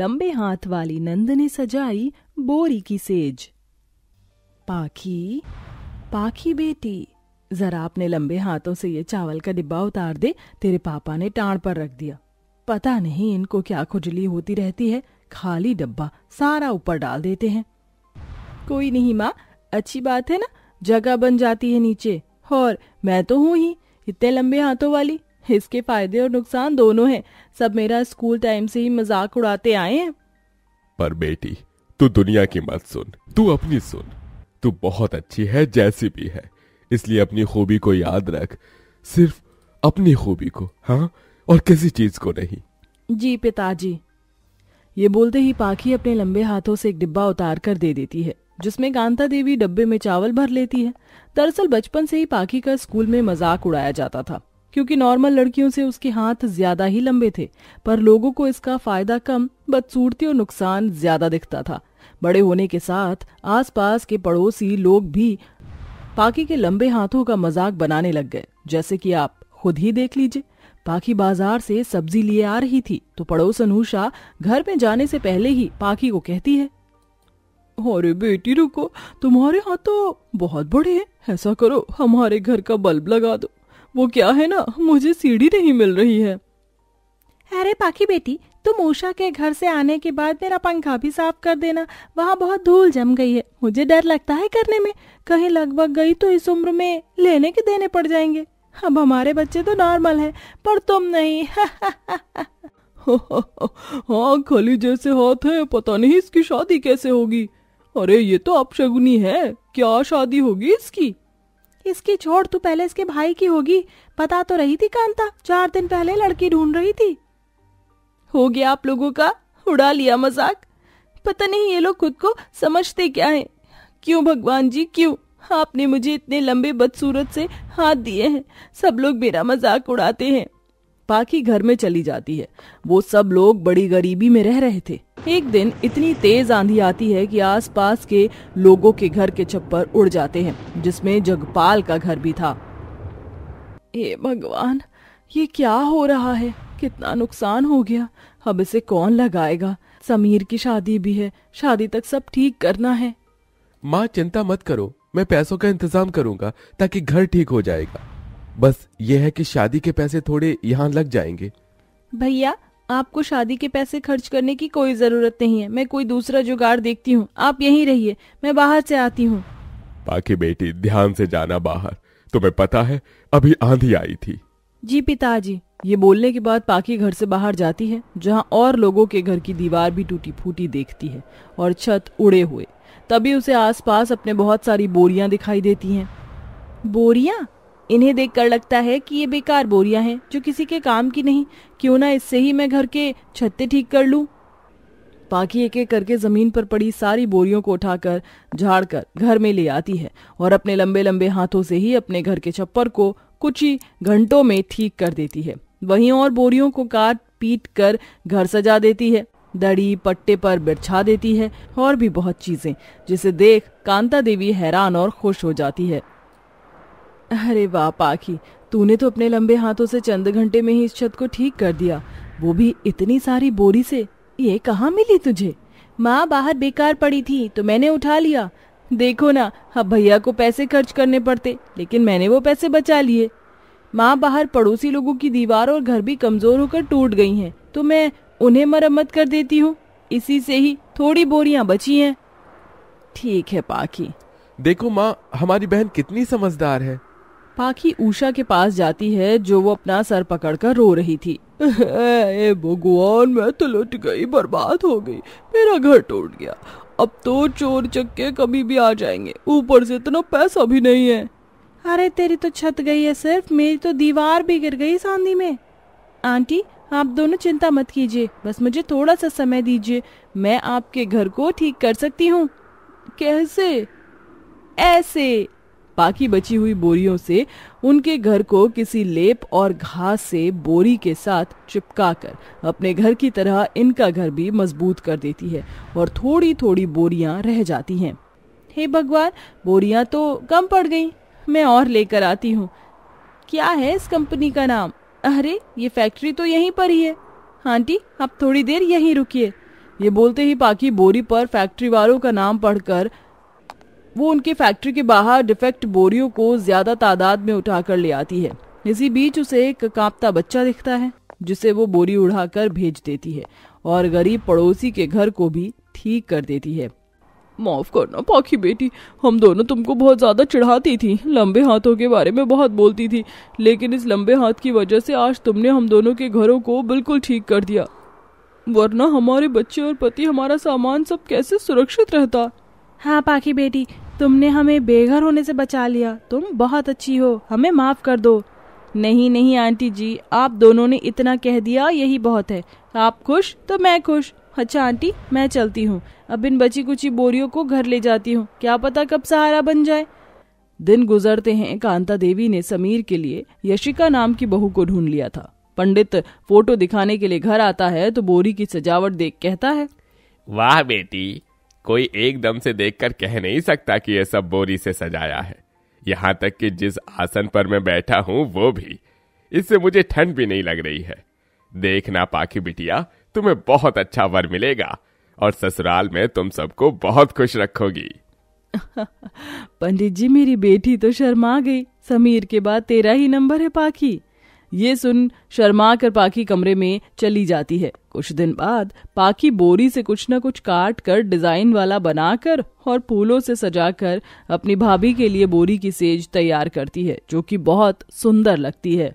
लंबे हाथ वाली नंद ने सजाई बोरी की सेज पाखी पाखी बेटी जरा अपने लंबे हाथों से ये चावल का डिब्बा उतार दे तेरे पापा ने टाण पर रख दिया पता नहीं इनको क्या खुजली होती रहती है खाली डब्बा सारा ऊपर डाल देते हैं कोई नहीं माँ अच्छी बात है ना जगह बन जाती है नीचे और मैं तो हूं ही इतने लंबे हाथों वाली इसके फायदे और नुकसान दोनों हैं सब मेरा स्कूल टाइम से ही मजाक उड़ाते आए हैं पर बेटी तू दुनिया की मत सुन तू अपनी सुन तू बहुत अच्छी है जैसी भी है इसलिए अपनी खूबी को याद रख सिर्फ अपनी खूबी को हाँ और किसी चीज को नहीं जी पिताजी ये बोलते ही पाखी अपने लंबे हाथों से एक डिब्बा उतार कर दे देती है जिसमें कांता देवी डब्बे में चावल भर लेती है दरअसल बचपन से ही पाखी का स्कूल में मजाक उड़ाया जाता था क्योंकि नॉर्मल लड़कियों से उसके हाथ ज्यादा ही लंबे थे पर लोगों को इसका फायदा कम बदसूरती और नुकसान ज्यादा दिखता था बड़े होने के साथ आसपास के पड़ोसी लोग भी पाकी के लंबे हाथों का मजाक बनाने लग गए जैसे कि आप खुद ही देख लीजिए पाखी बाजार से सब्जी लिए आ रही थी तो पड़ोस अनुषा घर में जाने से पहले ही पाखी को कहती है अरे बेटी रुको तुम्हारे हाथ तो बहुत बड़े हैं ऐसा करो हमारे घर का बल्ब लगा दो वो क्या है ना मुझे सीढ़ी नहीं मिल रही है अरे पाखी बेटी तुम उषा के घर से आने के बाद मेरा पंखा भी साफ कर देना वहाँ बहुत धूल जम गई है मुझे डर लगता है करने में कहीं लगभग गई तो इस उम्र में लेने के देने पड़ जाएंगे अब हमारे बच्चे तो नॉर्मल है पर तुम नहीं हाँ खाली जैसे हाथ है पता नहीं इसकी शादी कैसे होगी अरे ये तो अपशगुनी है क्या शादी होगी इसकी इसकी छोड़ तू पहले इसके भाई की होगी पता तो रही थी कांता चार दिन पहले लड़की ढूंढ रही थी हो गया आप लोगों का उड़ा लिया मजाक पता नहीं ये लोग खुद को समझते क्या है क्यों भगवान जी क्यों आपने मुझे इतने लंबे बदसूरत से हाथ दिए हैं सब लोग मेरा मजाक उड़ाते हैं बाकी घर में चली जाती है वो सब लोग बड़ी गरीबी में रह रहे थे एक दिन इतनी तेज आंधी आती है कि आसपास के लोगों के घर के छप्पर उड़ जाते हैं जिसमें जगपाल का घर भी था ए भगवान ये क्या हो रहा है कितना नुकसान हो गया अब इसे कौन लगाएगा समीर की शादी भी है शादी तक सब ठीक करना है माँ चिंता मत करो मैं पैसों का इंतजाम करूंगा ताकि घर ठीक हो जाएगा बस ये है कि शादी के पैसे थोड़े यहाँ लग जाएंगे भैया आपको शादी के पैसे खर्च करने की कोई जरूरत नहीं है मैं कोई दूसरा जुगाड़ देखती हूँ आप यहीं रहिए मैं बाहर से आती हूँ बाकी बेटी ध्यान से जाना बाहर तुम्हें पता है अभी आंधी आई थी जी पिताजी ये बोलने के बाद पाकी घर से बाहर जाती है जहाँ और लोगों के घर की दीवार भी टूटी फूटी देखती है और छत उड़े हुए तभी उसे आसपास अपने बहुत सारी बोरियां दिखाई देती हैं बोरियां इन्हें देखकर लगता है कि ये बेकार बोरियां हैं जो किसी के काम की नहीं क्यों ना इससे ही मैं घर के छत्ते ठीक कर लूं पाकी एक एक करके जमीन पर पड़ी सारी बोरियों को उठाकर झाड़कर घर में ले आती है और अपने लंबे लंबे हाथों से ही अपने घर के छप्पर को कुछ ही घंटों में ठीक कर देती है वहीं और बोरियों को काट पीट कर घर सजा देती है दड़ी पट्टे पर बिछा देती है और भी बहुत चीजें जिसे देख कांता देवी हैरान और खुश हो जाती है अरे वाह पाखी तूने तो अपने लंबे हाथों से चंद घंटे में ही इस छत को ठीक कर दिया वो भी इतनी सारी बोरी से ये कहाँ मिली तुझे माँ बाहर बेकार पड़ी थी तो मैंने उठा लिया देखो ना अब भैया को पैसे खर्च करने पड़ते लेकिन मैंने वो पैसे बचा लिए माँ बाहर पड़ोसी लोगों की दीवार और घर भी कमजोर होकर टूट गई हैं तो मैं उन्हें मरम्मत कर देती हूँ इसी से ही थोड़ी बोरियां बची हैं ठीक है पाखी देखो माँ हमारी बहन कितनी समझदार है पाखी उषा के पास जाती है जो वो अपना सर पकड़कर रो रही थी ए भगवान मैं तो लुट गई बर्बाद हो गई मेरा घर टूट गया अब तो चोर चक्के कभी भी आ जाएंगे ऊपर से इतना पैसा भी नहीं है अरे तेरी तो छत गई है सिर्फ मेरी तो दीवार भी गिर गई सांधी में आंटी आप दोनों चिंता मत कीजिए बस मुझे थोड़ा सा समय दीजिए मैं आपके घर को ठीक कर सकती हूँ कैसे ऐसे बाकी बची हुई बोरियों से उनके घर को किसी लेप और घास से बोरी के साथ चिपका कर अपने घर की तरह इनका घर भी मजबूत कर देती है और थोड़ी थोड़ी बोरियां रह जाती हैं हे भगवान बोरियां तो कम पड़ गई मैं और लेकर आती हूँ क्या है इस कंपनी का नाम अरे ये फैक्ट्री तो यहीं पर ही है आंटी आप थोड़ी देर यहीं रुकिए ये बोलते ही पाकी बोरी पर फैक्ट्री वालों का नाम पढ़कर वो उनके फैक्ट्री के बाहर डिफेक्ट बोरियों को ज्यादा तादाद में उठाकर ले आती है इसी बीच उसे एक कांपता बच्चा दिखता है जिसे वो बोरी उड़ाकर भेज देती है और गरीब पड़ोसी के घर को भी ठीक कर देती है माफ करना पाखी बेटी हम दोनों तुमको बहुत ज्यादा चिढ़ाती थी लंबे हाथों के बारे में बहुत बोलती थी लेकिन इस लंबे हाथ की वजह से आज तुमने हम दोनों के घरों को बिल्कुल ठीक कर दिया वरना हमारे बच्चे और पति हमारा सामान सब कैसे सुरक्षित रहता हाँ पाखी बेटी तुमने हमें बेघर होने से बचा लिया तुम बहुत अच्छी हो हमें माफ कर दो नहीं नहीं आंटी जी आप दोनों ने इतना कह दिया यही बहुत है आप खुश तो मैं खुश अच्छा आंटी मैं चलती हूँ अब इन बची कुची बोरियों को घर ले जाती हूँ क्या पता कब सहारा बन जाए दिन गुजरते हैं कांता देवी ने समीर के लिए यशिका नाम की बहू को ढूंढ लिया था पंडित फोटो दिखाने के लिए घर आता है तो बोरी की सजावट देख कहता है वाह बेटी कोई एकदम से देखकर कह नहीं सकता कि यह सब बोरी से सजाया है यहाँ तक कि जिस आसन पर मैं बैठा हूं वो भी इससे मुझे ठंड भी नहीं लग रही है देखना पाखी बिटिया तुम्हें बहुत अच्छा वर मिलेगा और ससुराल में तुम सबको बहुत खुश रखोगी पंडित जी मेरी बेटी तो शर्मा गई समीर के बाद तेरा ही नंबर है पाखी ये सुन शर्मा कर पाखी कमरे में चली जाती है कुछ दिन बाद पाकी बोरी से कुछ न कुछ काट कर डिजाइन वाला बनाकर और फूलों से सजाकर अपनी भाभी के लिए बोरी की सेज तैयार करती है जो कि बहुत सुंदर लगती है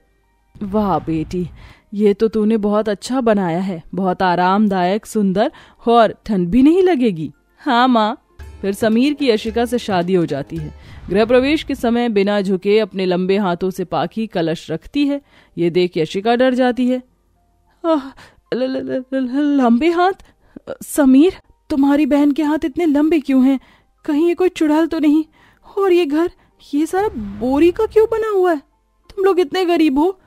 वाह बेटी ये तो तूने बहुत अच्छा बनाया है बहुत आरामदायक सुंदर और ठंड भी नहीं लगेगी हाँ माँ फिर समीर की यशिका से शादी हो जाती है गृह प्रवेश के समय बिना झुके अपने लंबे हाथों से पाकी कलश रखती है ये देख यशिका डर जाती है आह लंबे हाथ समीर तुम्हारी बहन के हाथ इतने लंबे क्यों हैं कहीं ये कोई चुड़ैल तो नहीं और ये घर ये सारा बोरी का क्यों बना हुआ है तुम लोग इतने गरीब हो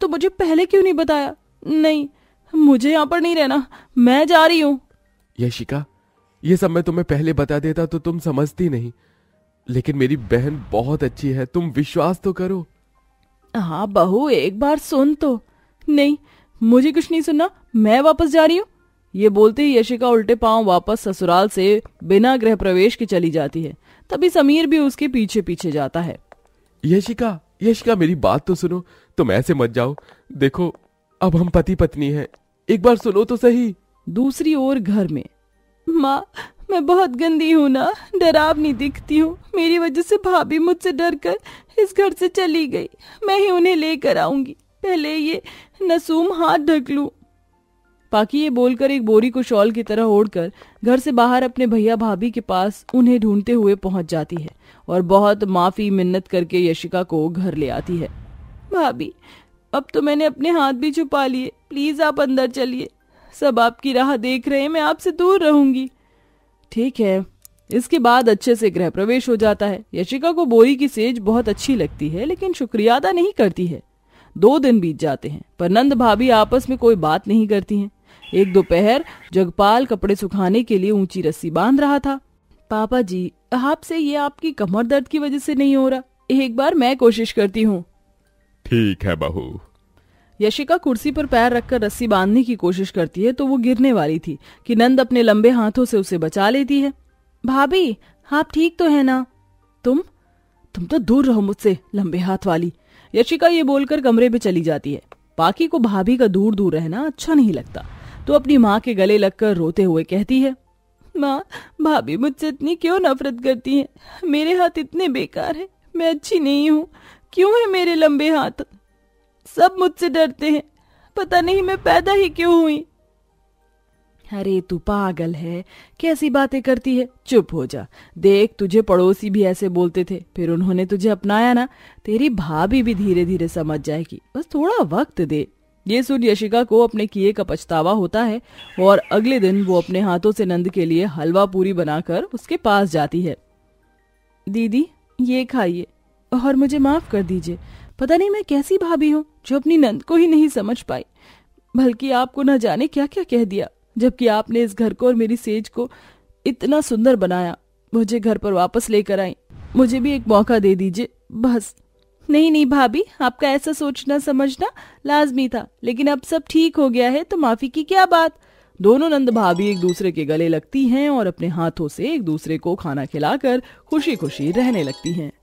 तो मुझे पहले क्यों नहीं बताया नहीं मुझे यहाँ पर नहीं रहना मैं जा रही हूँ यशिका ये सब मैं तुम्हें पहले बता देता तो तुम समझती नहीं लेकिन मेरी बहन बहुत अच्छी है तुम विश्वास तो करो हाँ बहू एक बार सुन तो नहीं मुझे कुछ नहीं सुनना मैं वापस जा रही हूँ ये बोलते ही यशिका उल्टे पांव वापस ससुराल से बिना गृह प्रवेश के चली जाती है तभी समीर भी उसके पीछे पीछे जाता है यशिका यशिका मेरी बात तो सुनो तुम ऐसे मत जाओ देखो अब हम पति पत्नी हैं एक बार सुनो तो सही दूसरी ओर घर में माँ मैं बहुत गंदी हूँ ना डरावनी दिखती हूँ मेरी वजह से भाभी मुझसे डर कर इस घर से चली गई मैं ही उन्हें लेकर आऊंगी पहले ये नसूम हाथ ढक लू पाकी ये बोलकर एक बोरी को शॉल की तरह ओढ़कर घर से बाहर अपने भैया भाभी के पास उन्हें ढूंढते हुए पहुंच जाती है और बहुत माफी मिन्नत करके यशिका को घर ले आती है भाभी अब तो मैंने अपने हाथ भी छुपा लिए प्लीज आप अंदर चलिए सब आपकी राह देख रहे हैं मैं आपसे दूर रहूंगी ठीक है इसके बाद अच्छे से गृह प्रवेश हो जाता है यशिका को बोरी की सेज बहुत अच्छी लगती है लेकिन शुक्रिया अदा नहीं करती है दो दिन बीत जाते हैं पर नंद भाभी आपस में कोई बात नहीं करती हैं एक दोपहर जगपाल कपड़े सुखाने के लिए ऊंची रस्सी बांध रहा था पापा जी आपसे ये आपकी कमर दर्द की वजह से नहीं हो रहा एक बार मैं कोशिश करती हूँ ठीक है बहू यशिका कुर्सी पर पैर रखकर रस्सी बांधने की कोशिश करती है तो वो गिरने वाली थी कि नंद अपने लंबे हाथों से उसे बचा लेती है भाभी आप ठीक तो है ना तुम तुम तो दूर रहो मुझसे लंबे हाथ वाली यशिका ये बोलकर कमरे में चली जाती है बाकी को भाभी का दूर दूर रहना अच्छा नहीं लगता तो अपनी माँ के गले लगकर रोते हुए कहती है माँ भाभी मुझसे इतनी क्यों नफरत करती है मेरे हाथ इतने बेकार हैं मैं अच्छी नहीं हूँ क्यों है मेरे लंबे हाथ सब मुझसे डरते हैं पता नहीं मैं पैदा ही क्यों हुई अरे तू पागल है कैसी बातें करती है चुप हो जा देख तुझे पड़ोसी भी ऐसे बोलते थे फिर उन्होंने तुझे अपनाया ना तेरी भाभी भी धीरे धीरे समझ जाएगी बस थोड़ा वक्त दे ये सुन यशिका को अपने किए का पछतावा होता है और अगले दिन वो अपने हाथों से नंद के लिए हलवा पूरी बनाकर उसके पास जाती है दीदी ये खाइए और मुझे माफ कर दीजिए पता नहीं मैं कैसी भाभी हूँ जो अपनी नंद को ही नहीं समझ पाई बल्कि आपको न जाने क्या क्या कह दिया जबकि आपने इस घर को और मेरी सेज को इतना सुंदर बनाया मुझे घर पर वापस लेकर आई मुझे भी एक मौका दे दीजिए बस नहीं नहीं भाभी आपका ऐसा सोचना समझना लाजमी था लेकिन अब सब ठीक हो गया है तो माफी की क्या बात दोनों नंद भाभी एक दूसरे के गले लगती हैं और अपने हाथों से एक दूसरे को खाना खिलाकर खुशी खुशी रहने लगती हैं